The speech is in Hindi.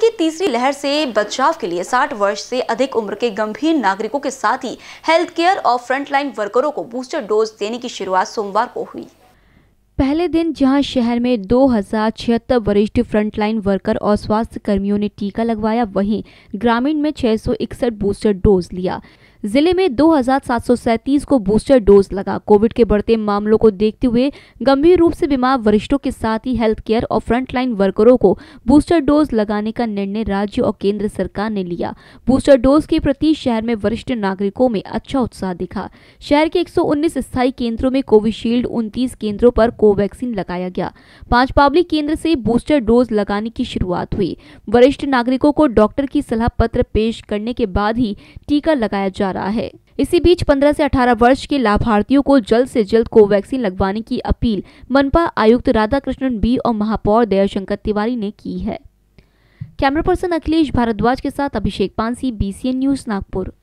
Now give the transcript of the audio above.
की तीसरी लहर से बचाव के लिए 60 वर्ष से अधिक उम्र के गंभीर नागरिकों के साथ ही हेल्थ केयर और फ्रंटलाइन वर्करों को बूस्टर डोज देने की शुरुआत सोमवार को हुई पहले दिन जहां शहर में दो हजार छिहत्तर वरिष्ठ फ्रंटलाइन वर्कर और स्वास्थ्य कर्मियों ने टीका लगवाया वहीं ग्रामीण में 661 बूस्टर डोज लिया जिले में 2,737 को बूस्टर डोज लगा कोविड के बढ़ते मामलों को देखते हुए गंभीर रूप से बीमार वरिष्ठों के साथ ही हेल्थ केयर और फ्रंटलाइन वर्करों को बूस्टर डोज लगाने का निर्णय राज्य और केंद्र सरकार ने लिया बूस्टर डोज के प्रति शहर में वरिष्ठ नागरिकों में अच्छा उत्साह दिखा शहर के एक स्थायी केंद्रों में कोविशील्ड उनतीस केंद्रों पर कोवैक्सीन लगाया गया पांच पब्लिक केंद्र से बूस्टर डोज लगाने की शुरुआत हुई वरिष्ठ नागरिकों को डॉक्टर की सलाह पत्र पेश करने के बाद ही टीका लगाया जा जा रहा है इसी बीच 15 से 18 वर्ष के लाभार्थियों को जल्द से जल्द कोवैक्सीन लगवाने की अपील मनपा आयुक्त राधाकृष्णन बी और महापौर दयाशंकर तिवारी ने की है कैमरा पर्सन अखिलेश भारद्वाज के साथ अभिषेक पांसी बीसीएन न्यूज नागपुर